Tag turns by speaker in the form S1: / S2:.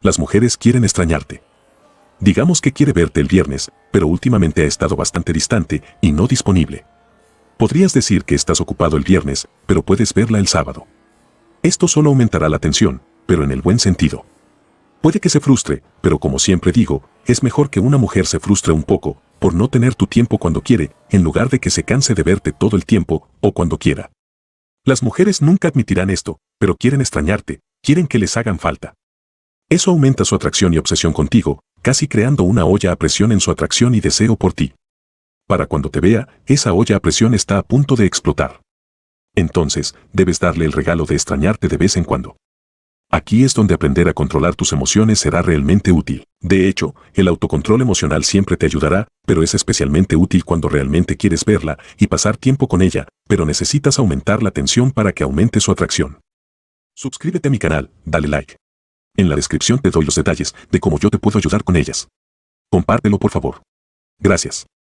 S1: Las mujeres quieren extrañarte. Digamos que quiere verte el viernes, pero últimamente ha estado bastante distante y no disponible. Podrías decir que estás ocupado el viernes, pero puedes verla el sábado. Esto solo aumentará la tensión, pero en el buen sentido. Puede que se frustre, pero como siempre digo, es mejor que una mujer se frustre un poco, por no tener tu tiempo cuando quiere, en lugar de que se canse de verte todo el tiempo, o cuando quiera. Las mujeres nunca admitirán esto, pero quieren extrañarte, quieren que les hagan falta. Eso aumenta su atracción y obsesión contigo, casi creando una olla a presión en su atracción y deseo por ti. Para cuando te vea, esa olla a presión está a punto de explotar. Entonces, debes darle el regalo de extrañarte de vez en cuando. Aquí es donde aprender a controlar tus emociones será realmente útil. De hecho, el autocontrol emocional siempre te ayudará, pero es especialmente útil cuando realmente quieres verla y pasar tiempo con ella, pero necesitas aumentar la tensión para que aumente su atracción. Suscríbete a mi canal, dale like. En la descripción te doy los detalles de cómo yo te puedo ayudar con ellas. Compártelo por favor. Gracias.